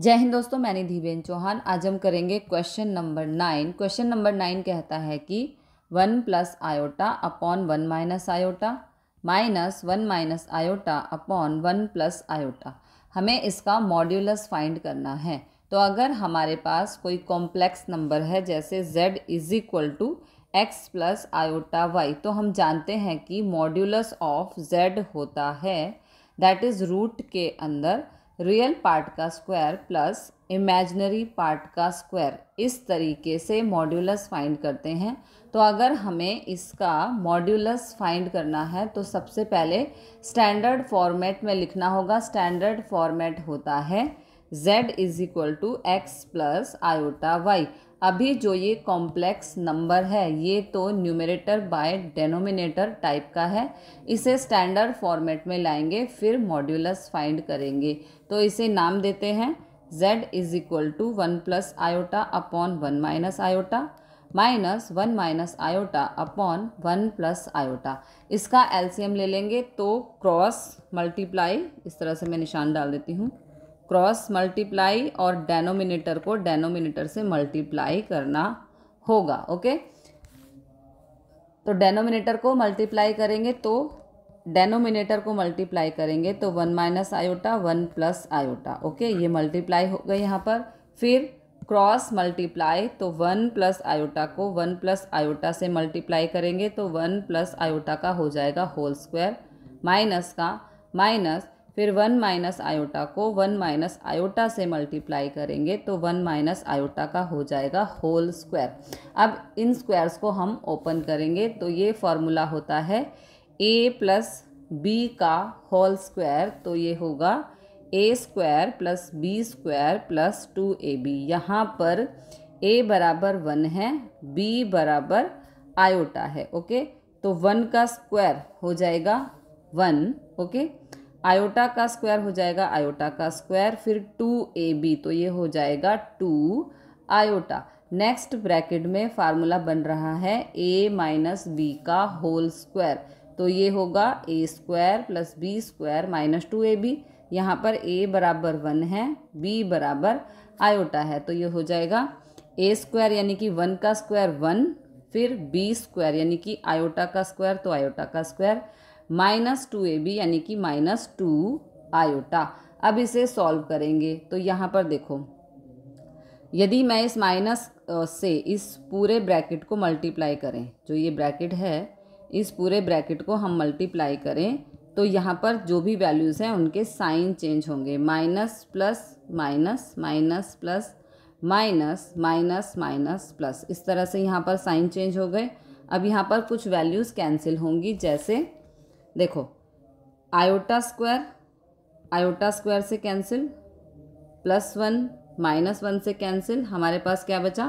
जय हिंद दोस्तों मैंने धीबेन चौहान आज हम करेंगे question number nine question number nine कहता है कि one plus iota upon one minus iota minus one minus iota upon one plus iota हमें इसका मॉड्यूलस फाइंड करना है तो अगर हमारे पास कोई कॉम्प्लेक्स नंबर है जैसे z is equal to x plus iota y तो हम जानते हैं कि मॉड्यूलस ऑफ z होता है दैट इज़ रूट के अंदर रियल पार्ट का स्क्वायर प्लस इमेजनरी पार्ट का स्क्वायर इस तरीके से मॉड्यूलस फाइंड करते हैं तो अगर हमें इसका मॉड्यूलस फाइंड करना है तो सबसे पहले स्टैंडर्ड फॉर्मेट में लिखना होगा स्टैंडर्ड फॉर्मेट होता है z is equal to x plus iota y अभी जो ये कॉम्प्लेक्स नंबर है ये तो न्यूमरेटर बाय डेनोमिनेटर टाइप का है इसे स्टैंडर्ड फॉर्मेट में लाएंगे फिर मॉड्यूलस फाइंड करेंगे तो इसे नाम देते हैं z is equal to one plus iota upon one minus iota minus one minus iota upon one plus iota इसका एलसीएम ले लेंगे तो क्रॉस मल्टीप्लाई इस तरह से मैं निशान डाल देती हूँ क्रॉस मल्टीप्लाई और डेनोमिनेटर को डेनोमिनेटर से मल्टीप्लाई करना होगा ओके तो डेनोमिनेटर को मल्टीप्लाई करेंगे तो डेनोमिनेटर को मल्टीप्लाई करेंगे तो one minus iota one plus iota okay ये मल्टीप्लाई हो गए यहाँ पर फिर क्रॉस मल्टीप्लाई तो वन प्लस आयोटा को वन प्लस आयोटा से मल्टीप्लाई करेंगे तो वन प्लस आयोटा का हो जाएगा होल स्क्वायर माइनस का माइनस फिर वन माइनस आयोटा को वन माइनस आयोटा से मल्टीप्लाई करेंगे तो वन माइनस आयोटा का हो जाएगा होल स्क्वायर अब इन स्क्वायर्स को हम ओपन करेंगे तो ये फॉर्मूला होता है ए प्लस बी का होल स्क्वायर तो ये होगा A square plus B square plus two A B यहाँ पर ए बराबर वन है बी बराबर आयोटा है ओके तो वन का स्क्वायर हो जाएगा वन ओके आयोटा का स्क्वायर हो जाएगा आयोटा का स्क्वायर फिर टू ए बी तो ये हो जाएगा टू आयोटा नेक्स्ट ब्रैकेट में फार्मूला बन रहा है ए माइनस बी का होल स्क्वायर तो ये होगा A square plus B square minus two A B यहाँ पर ए बराबर वन है बी बराबर आयोटा है तो ये हो जाएगा ए स्क्वायर यानी कि वन का स्क्वायर वन फिर बी स्क्वायर यानी कि आयोटा का स्क्वायर तो आयोटा का square minus two A B यानी कि माइनस टू आयोटा अब इसे सॉल्व करेंगे तो यहाँ पर देखो यदि मैं इस माइनस से इस पूरे ब्रैकेट को मल्टीप्लाई करें जो ये ब्रैकेट है इस पूरे ब्रैकेट को हम मल्टीप्लाई करें तो यहाँ पर जो भी वैल्यूज़ हैं उनके साइन चेंज होंगे minus plus minus minus plus minus minus minus plus इस तरह से यहाँ पर साइन चेंज हो गए अब यहाँ पर कुछ वैल्यूज़ कैंसिल होंगी जैसे देखो आयोटा स्क्वायर आयोटा स्क्वायर से cancel plus one minus one से कैंसिल हमारे पास क्या बचा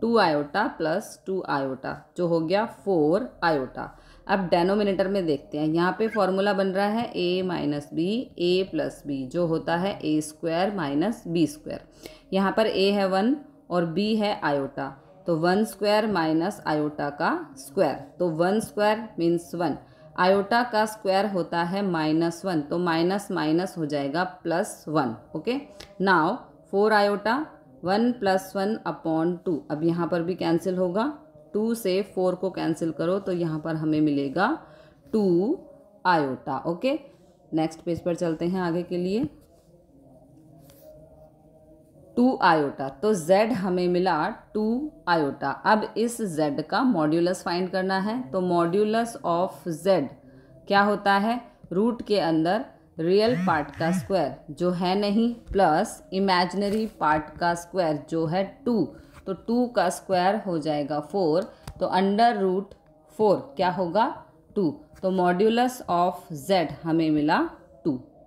two iota plus two iota जो हो गया फोर आयोटा अब डेनोमिनेटर में देखते हैं यहाँ पे फॉर्मूला बन रहा है A minus B A plus B जो होता है A square minus B square यहाँ पर ए है वन और बी है आयोटा तो वन स्क्वायर माइनस आयोटा का स्क्वायर तो one square means one iota का स्क्वायर होता है माइनस वन तो माइनस माइनस हो जाएगा plus one okay now four iota one plus one upon two अब यहाँ पर भी कैंसिल होगा टू से फोर को कैंसिल करो तो यहाँ पर हमें मिलेगा two iota okay next page पर चलते हैं आगे के लिए टू आयोटा तो z हमें मिला टू आयोटा अब इस z का मॉड्यूलस फाइंड करना है तो मॉड्यूलस ऑफ z क्या होता है रूट के अंदर रियल पार्ट का स्क्वायर जो है नहीं प्लस इमेजनरी पार्ट का स्क्वायर जो है टू तो टू का स्क्वायर हो जाएगा फोर तो अंडर रूट फोर क्या होगा टू तो मॉड्यूलस ऑफ z हमें मिला टू